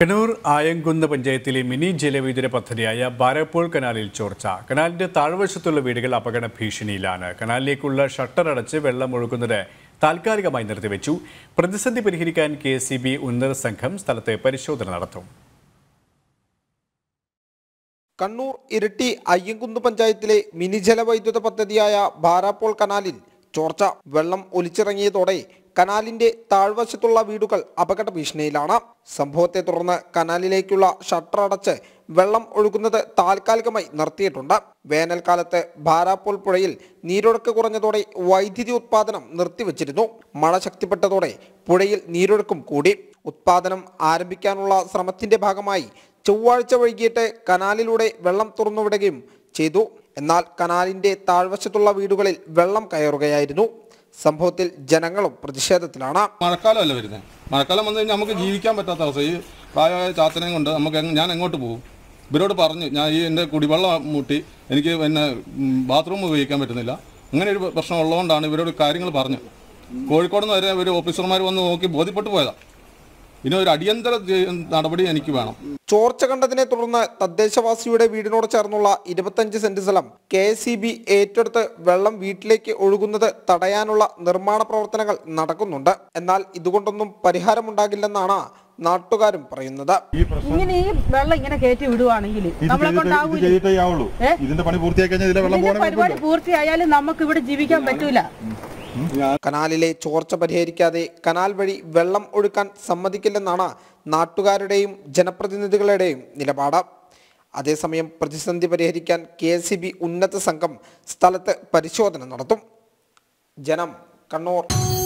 കണ്ണൂർ ആയങ്കുന്ന് പഞ്ചായത്തിലെ മിനി ജലവൈദ്യുത പദ്ധതിയായ ബാരപ്പോൾ കനാലിൽ ചോർച്ച കനാലിന്റെ താഴ്വശത്തുള്ള വീടുകൾ അപകട ഭീഷണിയിലാണ് കനാലിലേക്കുള്ള ഷട്ടർ അടച്ച് വെള്ളം ഒഴുകുന്നത് താൽക്കാലികമായി നിർത്തിവെച്ചു പ്രതിസന്ധി പരിഹരിക്കാൻ കെ സി ബി ഉന്നത സംഘം സ്ഥലത്ത് പരിശോധന നടത്തും കണ്ണൂർ ഇരട്ടി അയ്യങ്കുന്ന് പഞ്ചായത്തിലെ മിനി ജലവൈദ്യുത പദ്ധതിയായ ബാരാപ്പോൾ കനാലിൽ ചോർച്ച വെള്ളം ഒലിച്ചിറങ്ങിയതോടെ കനാലിന്റെ താഴ്വശത്തുള്ള വീടുകൾ അപകട ഭീഷണിയിലാണ് സംഭവത്തെ തുടർന്ന് കനാലിലേക്കുള്ള ഷട്ടർ അടച്ച് വെള്ളം ഒഴുകുന്നത് താൽക്കാലികമായി നിർത്തിയിട്ടുണ്ട് വേനൽക്കാലത്ത് ഭാരാപ്പോൾ പുഴയിൽ നീരൊഴുക്ക് കുറഞ്ഞതോടെ വൈദ്യുതി ഉത്പാദനം നിർത്തിവച്ചിരുന്നു മഴ ശക്തിപ്പെട്ടതോടെ പുഴയിൽ നീരൊഴുക്കും കൂടി ഉത്പാദനം ആരംഭിക്കാനുള്ള ശ്രമത്തിന്റെ ഭാഗമായി ചൊവ്വാഴ്ച വൈകിട്ട് കനാലിലൂടെ വെള്ളം തുറന്നുവിടുകയും ചെയ്തു എന്നാൽ കനാലിന്റെ താഴ്വശത്തുള്ള വീടുകളിൽ വെള്ളം കയറുകയായിരുന്നു സംഭവത്തിൽ ജനങ്ങളും പ്രതിഷേധത്തിലാണ് അല്ല വരുന്നത് മഴക്കാലം വന്നു കഴിഞ്ഞാൽ നമുക്ക് ജീവിക്കാൻ പറ്റാത്ത അവസ്ഥ ഈ പ്രായമായ ചാത്തനെയും കൊണ്ട് നമുക്ക് ഞാൻ എങ്ങോട്ട് പോകും ഇവരോട് പറഞ്ഞു ഞാൻ ഈ എൻ്റെ കുടിവെള്ളം മുട്ടി എനിക്ക് പിന്നെ ബാത്റൂം ഉപയോഗിക്കാൻ പറ്റുന്നില്ല അങ്ങനെ ഒരു പ്രശ്നം ഉള്ളതുകൊണ്ടാണ് ഇവരോട് കാര്യങ്ങൾ പറഞ്ഞത് കോഴിക്കോട് നിന്ന് വരെ ഒരു ഓഫീസർമാർ വന്ന് നോക്കി ബോധ്യപ്പെട്ടു പോയതാണ് ഇനി ഒരു അടിയന്തര നടപടി എനിക്ക് വേണം ചോർച്ച കണ്ടതിനെ തുടർന്ന് തദ്ദേശവാസിയുടെ വീടിനോട് ചേർന്നുള്ള ഇരുപത്തഞ്ച് സെന്റ് സ്ഥലം കെ സി ബി ഏറ്റെടുത്ത് വെള്ളം വീട്ടിലേക്ക് ഒഴുകുന്നത് തടയാനുള്ള നിർമ്മാണ പ്രവർത്തനങ്ങൾ നടക്കുന്നുണ്ട് എന്നാൽ ഇതുകൊണ്ടൊന്നും പരിഹാരമുണ്ടാകില്ലെന്നാണ് നാട്ടുകാരും പറയുന്നത് ഇങ്ങനെ ഈ വെള്ളം ഇങ്ങനെ കയറ്റി വിടുവാണെങ്കിൽ നമ്മളെ ഇതിന്റെ പണി പരിപാടി പൂർത്തിയായാലും നമുക്ക് ഇവിടെ ജീവിക്കാൻ പറ്റൂല കനാലിലെ ചോർച്ച പരിഹരിക്കാതെ കനാൽ വഴി വെള്ളം ഒഴുക്കാൻ സമ്മതിക്കില്ലെന്നാണ് നാട്ടുകാരുടെയും ജനപ്രതിനിധികളുടെയും നിലപാട് അതേസമയം പ്രതിസന്ധി പരിഹരിക്കാൻ കെ ഉന്നത സംഘം സ്ഥലത്ത് പരിശോധന നടത്തും ജനം കണ്ണൂർ